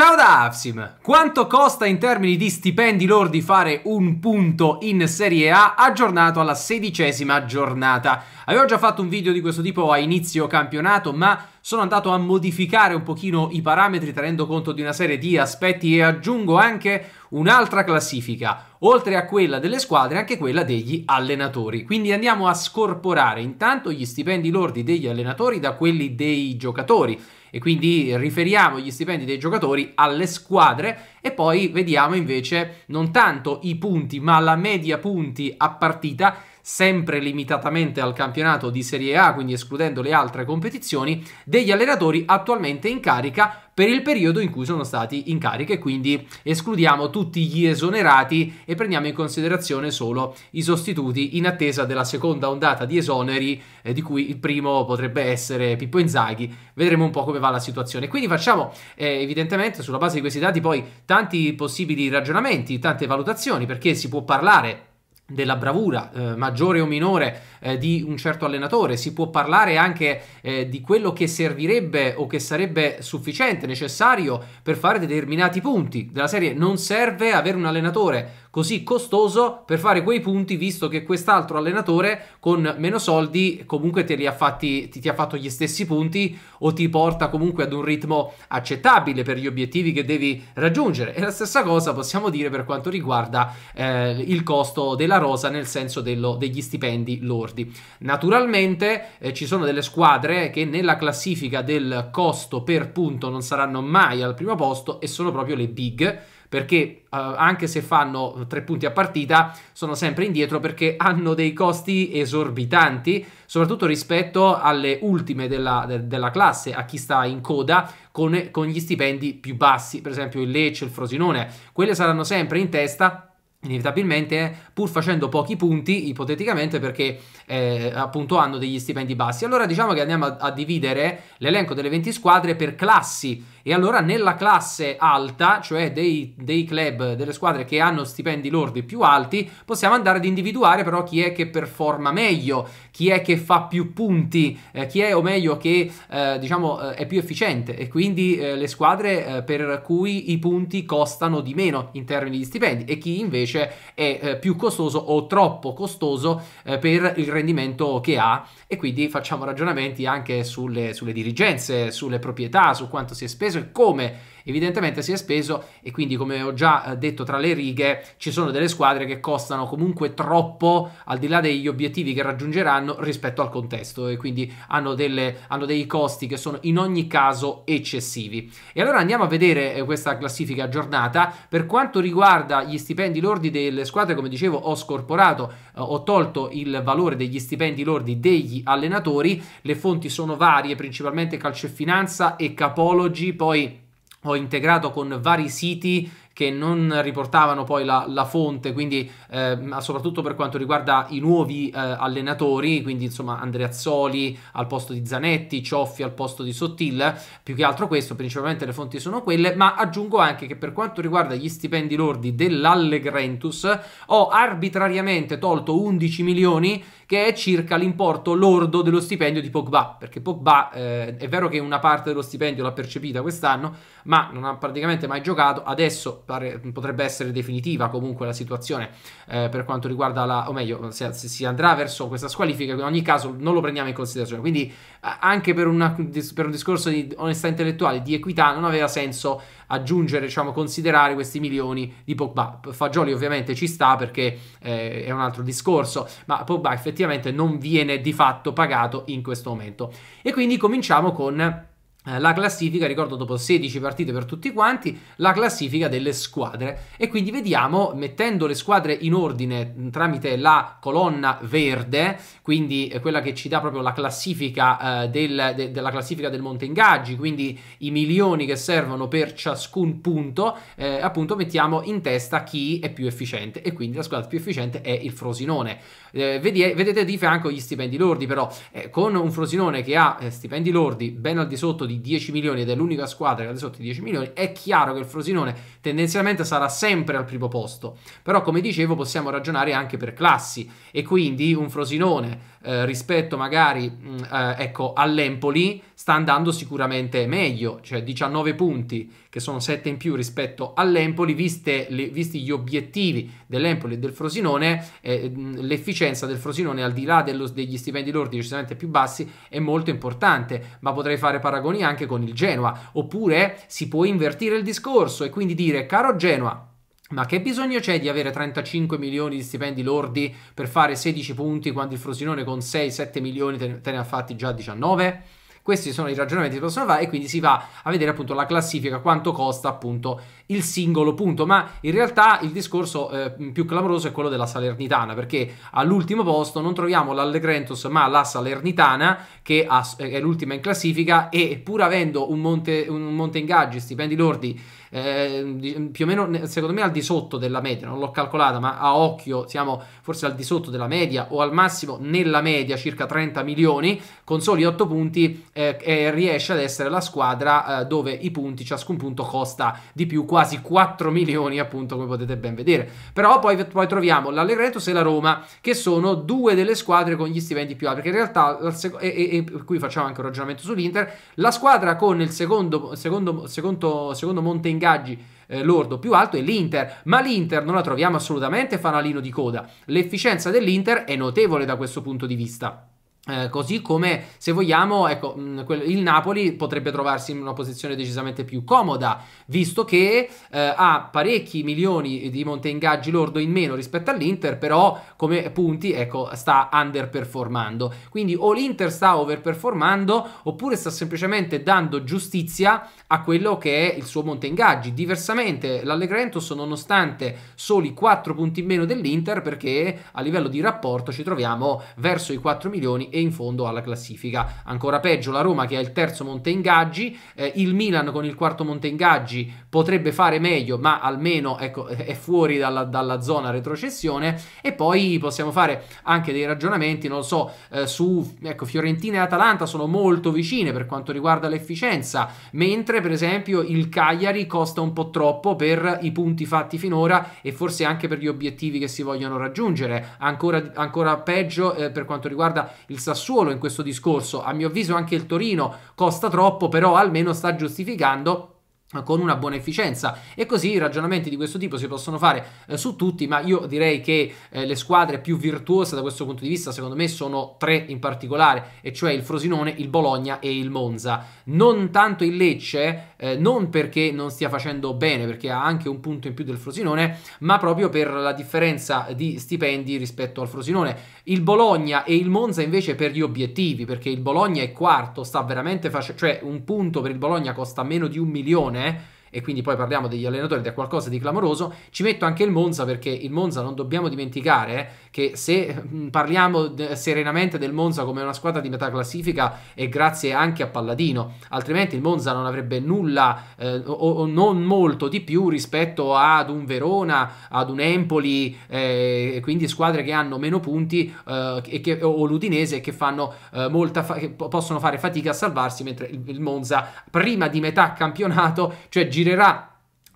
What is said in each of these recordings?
Ciao da Avsim! Quanto costa in termini di stipendi lordi fare un punto in Serie A aggiornato alla sedicesima giornata? Avevo già fatto un video di questo tipo a inizio campionato, ma sono andato a modificare un pochino i parametri tenendo conto di una serie di aspetti e aggiungo anche un'altra classifica, oltre a quella delle squadre anche quella degli allenatori. Quindi andiamo a scorporare intanto gli stipendi lordi degli allenatori da quelli dei giocatori e quindi riferiamo gli stipendi dei giocatori alle squadre e poi vediamo invece non tanto i punti ma la media punti a partita sempre limitatamente al campionato di Serie A, quindi escludendo le altre competizioni, degli allenatori attualmente in carica per il periodo in cui sono stati in carica e quindi escludiamo tutti gli esonerati e prendiamo in considerazione solo i sostituti in attesa della seconda ondata di esoneri eh, di cui il primo potrebbe essere Pippo Inzaghi. Vedremo un po' come va la situazione. Quindi facciamo eh, evidentemente sulla base di questi dati poi tanti possibili ragionamenti, tante valutazioni perché si può parlare della bravura eh, maggiore o minore eh, di un certo allenatore, si può parlare anche eh, di quello che servirebbe o che sarebbe sufficiente, necessario per fare determinati punti della serie. Non serve avere un allenatore così costoso per fare quei punti, visto che quest'altro allenatore con meno soldi comunque te li ha fatti, ti, ti ha fatto gli stessi punti o ti porta comunque ad un ritmo accettabile per gli obiettivi che devi raggiungere. E la stessa cosa possiamo dire per quanto riguarda eh, il costo della rosa, nel senso dello, degli stipendi lordi. Naturalmente eh, ci sono delle squadre che nella classifica del costo per punto non saranno mai al primo posto e sono proprio le big perché uh, anche se fanno tre punti a partita sono sempre indietro perché hanno dei costi esorbitanti, soprattutto rispetto alle ultime della, de- della classe, a chi sta in coda con, con gli stipendi più bassi, per esempio il Lecce, il Frosinone, quelle saranno sempre in testa inevitabilmente pur facendo pochi punti ipoteticamente perché eh, appunto hanno degli stipendi bassi allora diciamo che andiamo a, a, dividere l'elenco delle 20 squadre per classi e allora nella classe alta cioè dei, dei, club delle squadre che hanno stipendi lordi più alti possiamo andare ad individuare però chi è che performa meglio chi è che fa più punti eh, chi è o meglio che eh, diciamo eh, è più efficiente e quindi eh, le squadre eh, per cui i punti costano di meno in termini di stipendi e chi invece invece è eh, più costoso o troppo costoso eh, per il rendimento che ha e quindi facciamo ragionamenti anche sulle, sulle dirigenze, sulle proprietà, su quanto si è speso e come evidentemente si è speso e quindi come ho già eh, detto tra le righe ci sono delle squadre che costano comunque troppo al di là degli obiettivi che raggiungeranno rispetto al contesto e quindi hanno, delle, hanno dei costi che sono in ogni caso eccessivi. E allora andiamo a vedere eh, questa classifica aggiornata per quanto riguarda gli stipendi lordi delle squadre come dicevo ho scorporato eh, ho tolto il valore degli stipendi lordi degli allenatori le fonti sono varie principalmente calcio e finanza e capologi poi ho integrato con vari siti che non riportavano poi la, la fonte, quindi eh, soprattutto per quanto riguarda i nuovi eh, allenatori, quindi insomma Andreazzoli al posto di Zanetti, Cioffi al posto di Sottil, più che altro questo, principalmente le fonti sono quelle, ma aggiungo anche che per quanto riguarda gli stipendi lordi dell'Allegrentus ho arbitrariamente tolto 11 milioni che è circa l'importo lordo dello stipendio di Pogba, perché Pogba eh, è vero che una parte dello stipendio l'ha percepita quest'anno, ma non ha praticamente mai giocato, adesso pare, potrebbe essere definitiva comunque la situazione eh, per quanto riguarda la, o meglio, se, se si andrà verso questa squalifica, in ogni caso non lo prendiamo in considerazione, quindi anche per, una, per un discorso di onestà intellettuale, di equità, non aveva senso aggiungere, diciamo, considerare questi milioni di Pogba. Fagioli ovviamente ci sta perché eh, è un altro discorso, ma Pogba effettivamente non viene di fatto pagato in questo momento. E quindi cominciamo con eh, la classifica, ricordo dopo 16 partite per tutti quanti, la classifica delle squadre e quindi vediamo mettendo le squadre in ordine tramite la colonna verde, quindi eh, quella che ci dà proprio la classifica eh, del, de, della classifica del monte ingaggi, quindi i milioni che servono per ciascun punto, eh, appunto mettiamo in testa chi è più efficiente e quindi la squadra più efficiente è il Frosinone. Eh, vedete, eh, vedete di fianco gli stipendi lordi però, con un Frosinone che ha stipendi lordi ben al di sotto di 10 milioni ed è l'unica squadra che è sotto i 10 milioni, è chiaro che il Frosinone tendenzialmente sarà sempre al primo posto. Però come dicevo possiamo ragionare anche per classi e quindi un Frosinone eh, rispetto magari mm, eh, ecco, all'Empoli sta andando sicuramente meglio, cioè 19 punti che sono 7 in più rispetto all'Empoli, viste, le, visti gli obiettivi dell'Empoli e del Frosinone, eh, l'efficienza del Frosinone al di là dello, degli stipendi lordi decisamente più bassi è molto importante, ma potrei fare paragoni anche con il Genoa, oppure si può invertire il discorso e quindi dire caro Genoa, ma che bisogno c'è di avere 35 milioni di stipendi lordi per fare 16 punti quando il Frosinone con 6-7 milioni te ne ha fatti già 19? Questi sono i ragionamenti che possono fare e quindi si va a vedere appunto la classifica, quanto costa appunto il singolo punto. Ma in realtà il discorso eh, più clamoroso è quello della Salernitana, perché all'ultimo posto non troviamo l'Allegrentus ma la Salernitana, che ha, eh, è l'ultima in classifica e pur avendo un monte, un monte ingaggi, stipendi lordi eh, più o meno secondo me al di sotto della media, non l'ho calcolata, ma a occhio siamo forse al di sotto della media o al massimo nella media circa 30 milioni, con soli 8 punti eh, riesce ad essere la squadra eh, dove i punti, ciascun punto costa di più, quasi 4 milioni appunto come potete ben vedere. Però poi, poi troviamo l'Allegretus e la Roma che sono due delle squadre con gli stipendi più alti, perché in realtà, e, e, e qui facciamo anche un ragionamento sull'Inter, la squadra con il secondo, secondo, secondo, secondo monte in ingaggi eh, lordo più alto è l'Inter, ma l'Inter non la troviamo assolutamente fanalino di coda. L'efficienza dell'Inter è notevole da questo punto di vista. Eh, così come se vogliamo, ecco, il Napoli potrebbe trovarsi in una posizione decisamente più comoda, visto che eh, ha parecchi milioni di monteingaggi lordo in meno rispetto all'Inter, però come punti, ecco, sta underperformando. Quindi o l'Inter sta overperformando oppure sta semplicemente dando giustizia a quello che è il suo monteingaggi. Diversamente l'Allegrentos nonostante soli 4 punti in meno dell'Inter perché a livello di rapporto ci troviamo verso i 4 milioni e in fondo alla classifica. Ancora peggio la Roma che ha il terzo monte ingaggi, eh, il Milan con il quarto monte ingaggi potrebbe fare meglio, ma almeno ecco, è fuori dalla, dalla, zona retrocessione e poi possiamo fare anche dei ragionamenti, non lo so, eh, su ecco, Fiorentina e Atalanta sono molto vicine per quanto riguarda l'efficienza, mentre per esempio il Cagliari costa un po' troppo per i punti fatti finora e forse anche per gli obiettivi che si vogliono raggiungere. Ancora, ancora peggio eh, per quanto riguarda il il Sassuolo in questo discorso, a mio avviso anche il Torino costa troppo, però almeno sta giustificando con una buona efficienza e così ragionamenti di questo tipo si possono fare eh, su tutti ma io direi che eh, le squadre più virtuose da questo punto di vista secondo me sono tre in particolare e cioè il Frosinone, il Bologna e il Monza non tanto il Lecce eh, non perché non stia facendo bene perché ha anche un punto in più del Frosinone ma proprio per la differenza di stipendi rispetto al Frosinone il Bologna e il Monza invece per gli obiettivi perché il Bologna è quarto sta veramente facendo cioè un punto per il Bologna costa meno di un milione eh e quindi poi parliamo degli allenatori ed è qualcosa di clamoroso, ci metto anche il Monza perché il Monza non dobbiamo dimenticare che se mm, parliamo serenamente del Monza come una squadra di metà classifica è grazie anche a Palladino, altrimenti il Monza non avrebbe nulla eh, o, o, non molto di più rispetto ad un Verona, ad un Empoli, eh, quindi squadre che hanno meno punti eh, e che, o l'Udinese che, fanno, eh, fa che possono fare fatica a salvarsi mentre il, il Monza prima di metà campionato, cioè girerà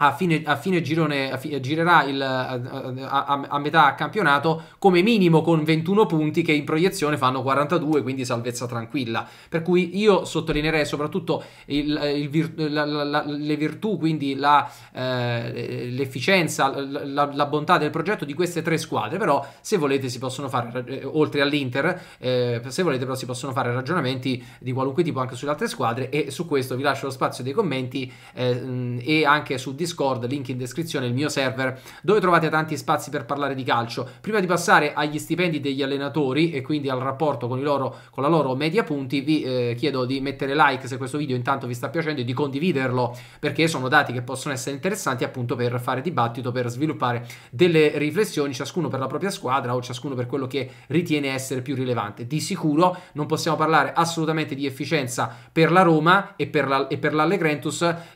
a fine, a fine girone a fi, girerà il, a, a, metà campionato come minimo con 21 punti che in proiezione fanno 42 quindi salvezza tranquilla per cui io sottolineerei soprattutto il, il virtu, la, la, le virtù quindi la, eh, l'efficienza la, bontà del progetto di queste tre squadre però se volete si possono fare eh, oltre all'Inter eh, se volete però si possono fare ragionamenti di qualunque tipo anche sulle altre squadre e su questo vi lascio lo spazio dei commenti eh, e anche su Discord Discord, link in descrizione, il mio server, dove trovate tanti spazi per parlare di calcio. Prima di passare agli stipendi degli allenatori e quindi al rapporto con, loro, con la loro media punti, vi eh, chiedo di mettere like se questo video intanto vi sta piacendo e di condividerlo, perché sono dati che possono essere interessanti appunto per fare dibattito, per sviluppare delle riflessioni, ciascuno per la propria squadra o ciascuno per quello che ritiene essere più rilevante. Di sicuro non possiamo parlare assolutamente di efficienza per la Roma e per, la,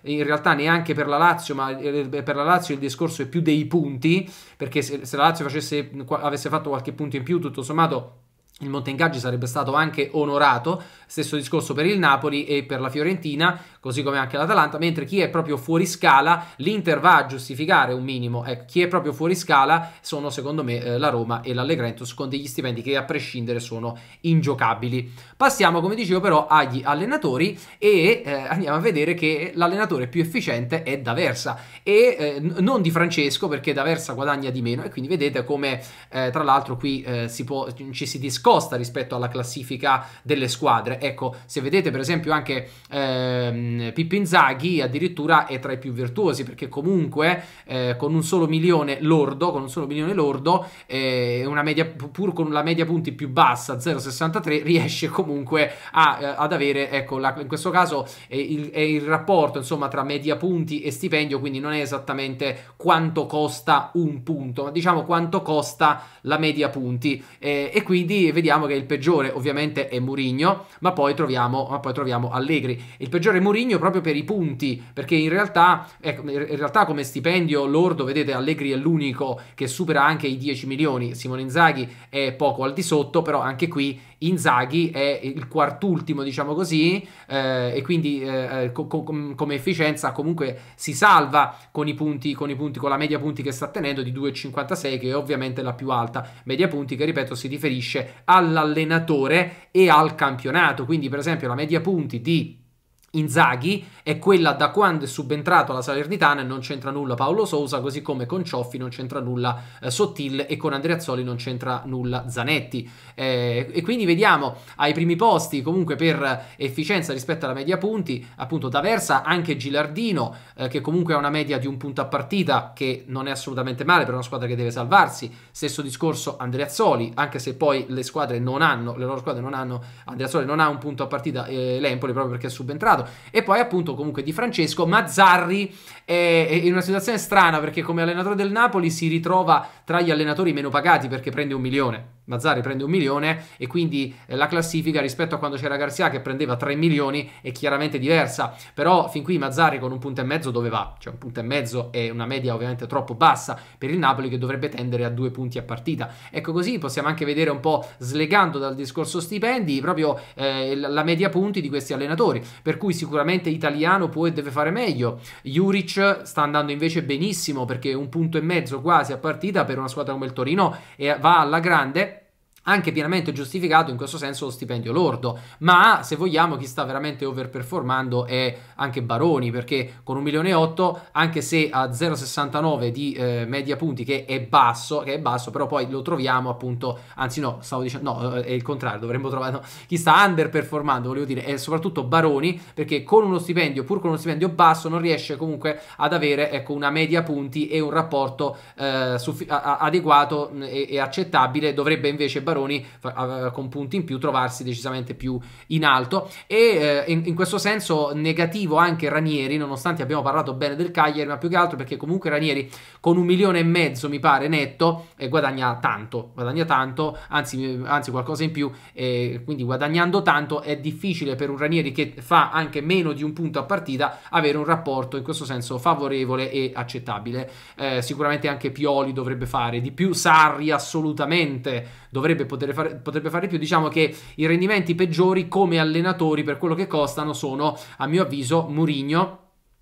in realtà neanche per la Lazio, ma eh, per la Lazio il discorso è più dei punti, perché se, se la Lazio facesse, avesse fatto qualche punto in più, tutto sommato il Montengaggi sarebbe stato anche onorato, stesso discorso per il Napoli e per la Fiorentina, così come anche l'Atalanta, mentre chi è proprio fuori scala, l'Inter va a giustificare un minimo, ecco, chi è proprio fuori scala sono secondo me eh, la Roma e l'Allegrentus con degli stipendi che a prescindere sono ingiocabili. Passiamo come dicevo però agli allenatori e eh, andiamo a vedere che l'allenatore più efficiente è D'Aversa e eh, non di Francesco perché D'Aversa guadagna di meno e quindi vedete come eh, tra l'altro qui eh, si può, ci si discorre nascosta rispetto alla classifica delle squadre. Ecco, se vedete per esempio anche ehm, Zaghi, addirittura è tra i più virtuosi perché comunque eh, con un solo milione lordo, con un solo milione lordo, eh, una media, pur con la media punti più bassa, 0,63, riesce comunque a, eh, ad avere, ecco, la, in questo caso è il, è il rapporto insomma tra media punti e stipendio, quindi non è esattamente quanto costa un punto, ma diciamo quanto costa la media punti eh, e quindi vediamo che il peggiore ovviamente è Murigno, ma poi troviamo, ma poi troviamo Allegri. Il peggiore è Murigno proprio per i punti, perché in realtà, ecco, in realtà come stipendio lordo, vedete, Allegri è l'unico che supera anche i 10 milioni, Simone Inzaghi è poco al di sotto, però anche qui Inzaghi è il quartultimo, diciamo così, eh, e quindi eh, eh co- co- come efficienza comunque si salva con i, punti, con i punti, con la media punti che sta tenendo di 2,56, che è ovviamente la più alta media punti, che ripeto si riferisce all'allenatore e al campionato. Quindi, per esempio, la media punti di Inzaghi è quella da quando è subentrato alla Salernitana e non c'entra nulla Paolo Sousa, così come con Cioffi non c'entra nulla eh, Sottil e con Andreazzoli non c'entra nulla Zanetti. Eh, e quindi vediamo ai primi posti comunque per efficienza rispetto alla media punti, appunto da Versa anche Gilardino, eh, che comunque ha una media di un punto a partita, che non è assolutamente male per una squadra che deve salvarsi. Stesso discorso Andreazzoli, anche se poi le squadre non hanno, le loro squadre non hanno, Andreazzoli non ha un punto a partita, eh, l'Empoli proprio perché è subentrato passato. E poi appunto comunque di Francesco, Mazzarri è eh, eh, in una situazione strana perché come allenatore del Napoli si ritrova tra gli allenatori meno pagati perché prende un milione. Mazzari prende un milione e quindi eh, la classifica rispetto a quando c'era Garzia che prendeva 3 milioni è chiaramente diversa, però fin qui Mazzari con un punto e mezzo dove va? Cioè un punto e mezzo è una media ovviamente troppo bassa per il Napoli che dovrebbe tendere a due punti a partita. Ecco così possiamo anche vedere un po' slegando dal discorso stipendi proprio eh, la media punti di questi allenatori, per cui sicuramente Italiano può e deve fare meglio. Juric sta andando invece benissimo perché un punto e mezzo quasi a partita per una squadra come il Torino e va alla grande anche pienamente giustificato in questo senso lo stipendio lordo, ma se vogliamo chi sta veramente overperformando è anche Baroni perché con 1 milione e 8 anche se a 0,69 di eh, media punti che è basso, che è basso però poi lo troviamo appunto, anzi no, stavo dicendo no, eh, è il contrario, dovremmo trovare no, chi sta underperformando, volevo dire, è soprattutto Baroni perché con uno stipendio, pur con uno stipendio basso non riesce comunque ad avere ecco una media punti e un rapporto eh, adeguato e, e accettabile, dovrebbe invece Baroni Baroni con punti in più trovarsi decisamente più in alto e eh, in, in questo senso negativo anche Ranieri nonostante abbiamo parlato bene del Cagliari ma più che altro perché comunque Ranieri con un milione e mezzo mi pare netto eh, guadagna tanto guadagna tanto anzi, eh, anzi qualcosa in più eh, quindi guadagnando tanto è difficile per un Ranieri che fa anche meno di un punto a partita avere un rapporto in questo senso favorevole e accettabile eh, sicuramente anche Pioli dovrebbe fare di più Sarri assolutamente dovrebbe che fare, potrebbe fare più. Diciamo che i rendimenti peggiori come allenatori per quello che costano sono, a mio avviso, Murigno.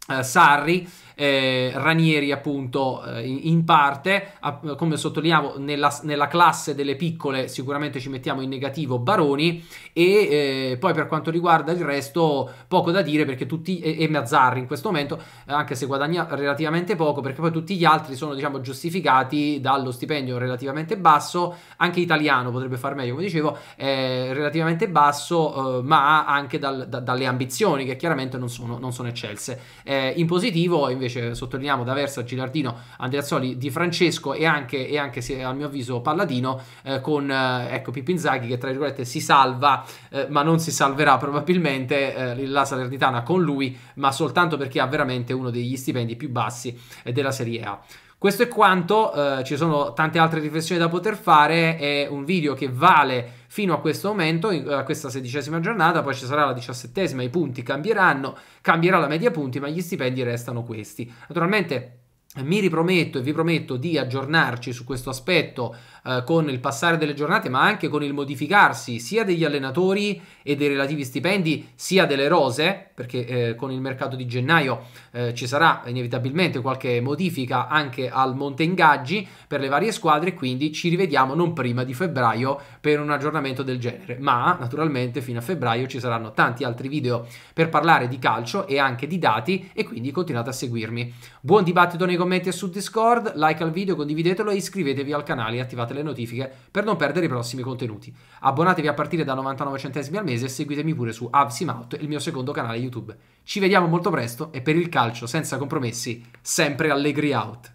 Uh, eh, Sarri eh, Ranieri appunto eh, in parte, a, come sottolineavo nella, nella, classe delle piccole sicuramente ci mettiamo in negativo Baroni e eh, poi per quanto riguarda il resto poco da dire perché tutti e, e Mazzarri in questo momento anche se guadagna relativamente poco perché poi tutti gli altri sono diciamo giustificati dallo stipendio relativamente basso, anche italiano potrebbe far meglio come dicevo, eh, relativamente basso eh, ma anche dal, da, dalle ambizioni che chiaramente non sono, non sono eccelse. Eh, in positivo invece invece sottolineiamo Versa, Gilardino, Andreazzoli, Di Francesco e anche, e anche se, a mio avviso Palladino eh, con eh, ecco, Pippinzaghi che tra virgolette si salva eh, ma non si salverà probabilmente eh, la Salernitana con lui ma soltanto perché ha veramente uno degli stipendi più bassi eh, della Serie A. Questo è quanto, eh, ci sono tante altre riflessioni da poter fare, è un video che vale fino a questo momento, eh, a questa sedicesima giornata, poi ci sarà la diciassettesima, i punti cambieranno, cambierà la media punti, ma gli stipendi restano questi. Naturalmente mi riprometto e vi prometto di aggiornarci su questo aspetto eh, con il passare delle giornate, ma anche con il modificarsi sia degli allenatori e dei relativi stipendi, sia delle rose, perché eh, con il mercato di gennaio eh, ci sarà inevitabilmente qualche modifica anche al monte ingaggi per le varie squadre, quindi ci rivediamo non prima di febbraio per un aggiornamento del genere, ma naturalmente fino a febbraio ci saranno tanti altri video per parlare di calcio e anche di dati e quindi continuate a seguirmi. Buon dibattito nei commenti e su Discord, like al video, condividetelo e iscrivetevi al canale e attivate attivate le notifiche per non perdere i prossimi contenuti. Abbonatevi a partire da 99 centesimi al mese e seguitemi pure su Avsimout, il mio secondo canale YouTube. Ci vediamo molto presto e per il calcio senza compromessi, sempre Allegri Out.